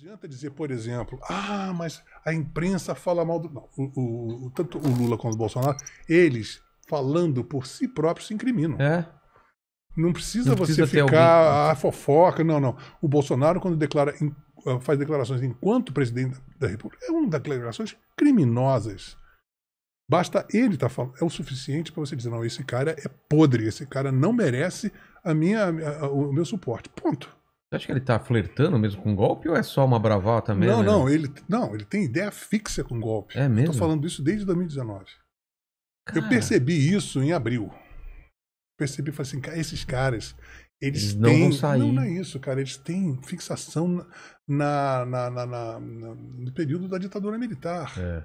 adianta dizer, por exemplo, ah, mas a imprensa fala mal do. Não, o, o, tanto o Lula quanto o Bolsonaro, eles falando por si próprios se incriminam. É. Não precisa, não precisa você ficar a fofoca, não, não. O Bolsonaro, quando declara, eh, faz declarações enquanto presidente da República, é uma das declarações criminosas. Basta ele estar tá falando, é o suficiente para você dizer, não, esse cara é podre, esse cara não merece a minha, a, a, o meu suporte. Ponto. Você acha que ele tá flertando mesmo com golpe ou é só uma bravata mesmo? Não, não, ele, não, ele tem ideia fixa com golpe. É mesmo? Eu tô falando isso desde 2019. Cara. Eu percebi isso em abril. Percebi, falei assim, cara, esses caras, eles, eles não Vão sair. Não, não é isso, cara. Eles têm fixação na, na, na, na no período da ditadura militar. É.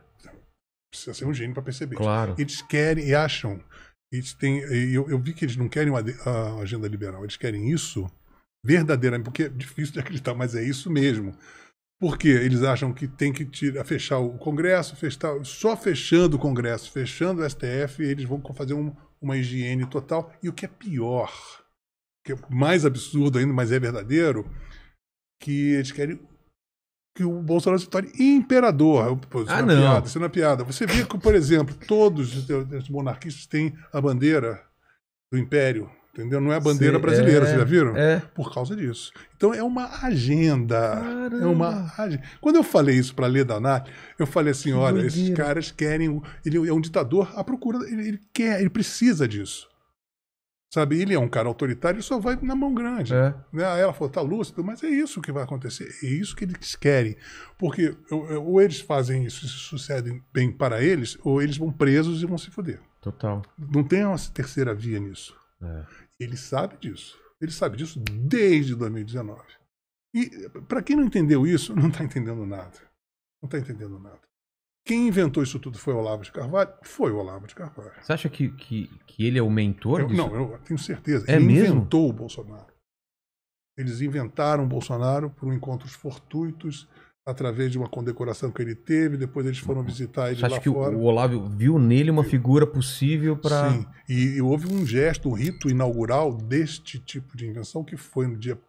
Precisa ser um gênio para perceber. Claro. Eles querem e acham. Eles têm, eu, eu vi que eles não querem uma, a agenda liberal, eles querem isso verdadeiramente, porque é difícil de acreditar, mas é isso mesmo. Porque eles acham que tem que tirar, fechar o Congresso, fechar, só fechando o Congresso, fechando o STF, eles vão fazer um, uma higiene total. E o que é pior, que é mais absurdo ainda, mas é verdadeiro, que eles querem que o Bolsonaro se torne imperador. Isso ah, não. É piada, isso não é piada. Você vê que, por exemplo, todos os monarquistas têm a bandeira do império Entendeu? Não é a bandeira Sim, brasileira, é, vocês já é, viram? É. Por causa disso. Então é uma agenda. Caramba. É uma agenda. Quando eu falei isso para Leda Nath, eu falei assim: que olha, doideira. esses caras querem. Ele é um ditador à procura, ele, ele, quer, ele precisa disso. Sabe? Ele é um cara autoritário, ele só vai na mão grande. É. Né? Aí ela falou: tá lúcido, mas é isso que vai acontecer. É isso que eles querem. Porque ou eles fazem isso e sucede bem para eles, ou eles vão presos e vão se foder. Total. Não tem uma terceira via nisso. É. Ele sabe disso. Ele sabe disso desde 2019. E para quem não entendeu isso, não está entendendo nada. Não está entendendo nada. Quem inventou isso tudo foi o Olavo de Carvalho? Foi o Olavo de Carvalho. Você acha que, que, que ele é o mentor eu, disso? Não, eu tenho certeza. É ele mesmo? inventou o Bolsonaro. Eles inventaram o Bolsonaro por encontros fortuitos através de uma condecoração que ele teve, depois eles foram visitar ele Você acha lá que fora. o Olavo viu nele uma figura possível para... Sim, e, e, houve um gesto, um rito inaugural deste tipo de invenção que foi no dia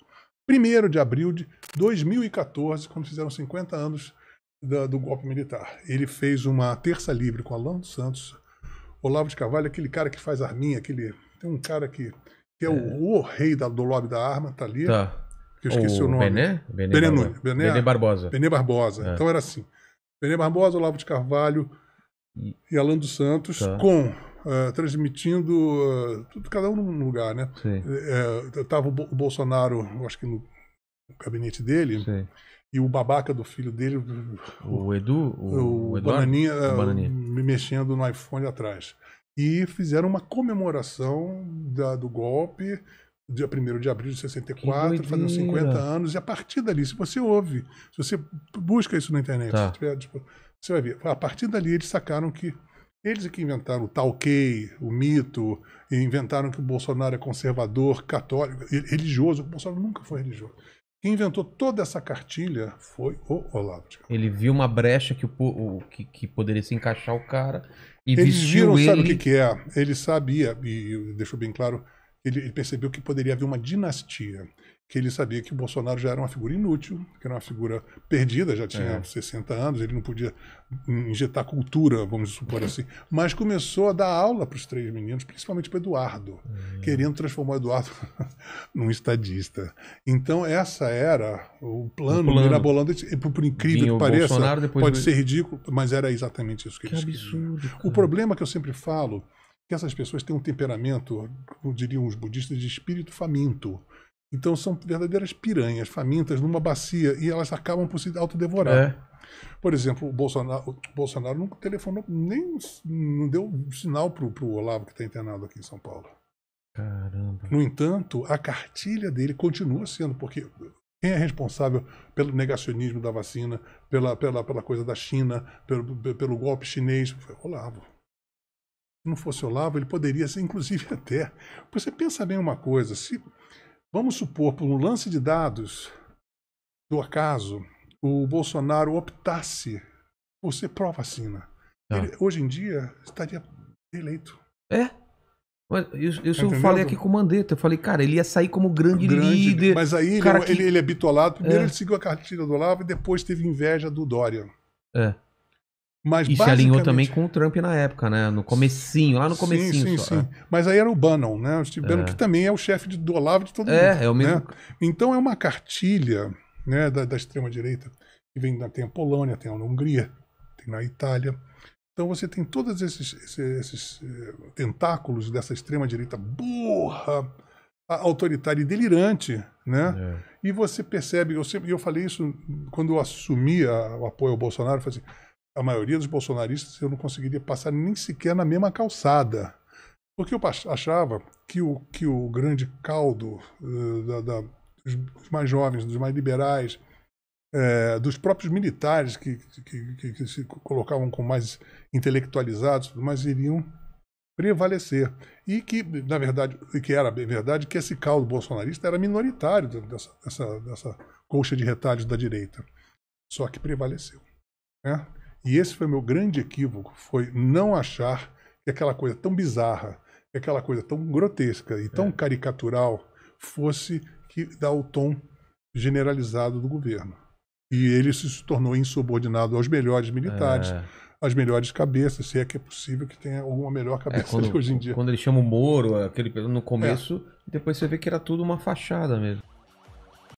1 de abril de 2014, quando fizeram 50 anos da, do golpe militar. Ele fez uma terça livre com Alan dos Santos, Olavo de Carvalho, aquele cara que faz arminha, aquele... tem um cara que, que é, é. O, o, rei da, do lobby da arma, tá ali... Tá que eu esqueci o, o nome. Bené? Bené, Bené, Barbosa. Bené, Bené Barbosa. Bené Barbosa. É. Então era assim. Bené Barbosa, Olavo de Carvalho e, e Alan dos Santos tá. com... Uh, transmitindo uh, tudo, cada um num lugar, né? Sim. Uh, tava o, Bo o Bolsonaro, acho que no gabinete dele, Sim. e o babaca do filho dele, o, o Edu, o, o Eduardo, Bananinha, Bananinha, me mexendo no iPhone atrás. E fizeram uma comemoração da, do golpe dia 1 de abril de 64, fazendo 50 anos, e a partir dali, se você ouve, se você busca isso na internet, tá. tiver, tipo, você vai ver, a partir dali eles sacaram que eles é que inventaram o tal o mito, e inventaram que o Bolsonaro é conservador, católico, religioso, o Bolsonaro nunca foi religioso. Quem inventou toda essa cartilha foi o Olavo de Ele viu uma brecha que, o, que, que poderia se encaixar o cara e Eles viram, ele... sabe o que, que é? Ele sabia, e deixou bem claro, ele, ele percebeu que poderia haver uma dinastia, que ele sabia que o Bolsonaro já era uma figura inútil, que era uma figura perdida, já tinha é. 60 anos, ele não podia injetar cultura, vamos supor é. assim. Mas começou a dar aula para os três meninos, principalmente para Eduardo, hum. querendo transformar Eduardo num estadista. Então, essa era o plano, o plano. por incrível Vinha que pareça, pode do... ser ridículo, mas era exatamente isso que, que ele absurdo, queriam. O problema que eu sempre falo que essas pessoas têm um temperamento, como diriam os budistas, de espírito faminto. Então são verdadeiras piranhas, famintas numa bacia e elas acabam por se autodevorar. É. Por exemplo, o Bolsonaro, o Bolsonaro telefonou, nem não deu sinal para o Olavo que está internado aqui em São Paulo. Caramba. No entanto, a cartilha dele continua sendo, porque quem é responsável pelo negacionismo da vacina, pela, pela, pela coisa da China, pelo, pelo golpe chinês? Foi o Olavo não fosse Olavo, ele poderia ser, inclusive, até. Você pensa bem uma coisa: se, vamos supor, por um lance de dados do acaso, o Bolsonaro optasse por ser pró-vacina, ah. hoje em dia estaria eleito. É? Eu, eu, falei aqui com o Mandetta, eu falei, cara, ele ia sair como grande, grande líder. Mas aí ele, é que... ele, ele, é bitolado. Primeiro é. ele seguiu a cartilha do Olavo e depois teve inveja do Dória. É. Mas e se alinhou também com o Trump na época, né? No comecinho, lá no comecinho. Sim, sim, só, sim. É. Mas aí era o Bannon, né? O Steve é. Bannon, que também é o chefe de, do Olavo de todo é, mundo. É, é o mesmo. Né? Então é uma cartilha né, da, da extrema-direita, que vem tem a Polônia, tem a Hungria, tem na Itália. Então você tem todos esses, esses, esses eh, tentáculos dessa extrema-direita burra, autoritária e delirante, né? É. E você percebe, eu, sempre, eu falei isso quando eu assumi a, o apoio ao Bolsonaro, eu falei assim, a maioria dos bolsonaristas eu não conseguiria passar nem sequer na mesma calçada. Porque eu achava que o, que o grande caldo eh, da, da, dos mais jovens, dos mais liberais, é, dos próprios militares que, que, que, que, se colocavam com mais intelectualizados, mas iriam prevalecer. E que, na verdade, que era verdade que esse caldo bolsonarista era minoritário dessa, dessa, dessa colcha de retalhos da direita. Só que prevaleceu. Né? E esse foi meu grande equívoco, foi não achar que aquela coisa tão bizarra, que aquela coisa tão grotesca e tão é. caricatural fosse que dá o tom generalizado do governo. E ele se tornou insubordinado aos melhores militares, é. às melhores cabeças, se é que é possível que tenha alguma melhor é, cabeça é, quando, hoje em dia. Quando ele chama o Moro, aquele no começo, é. depois você vê que era tudo uma fachada mesmo.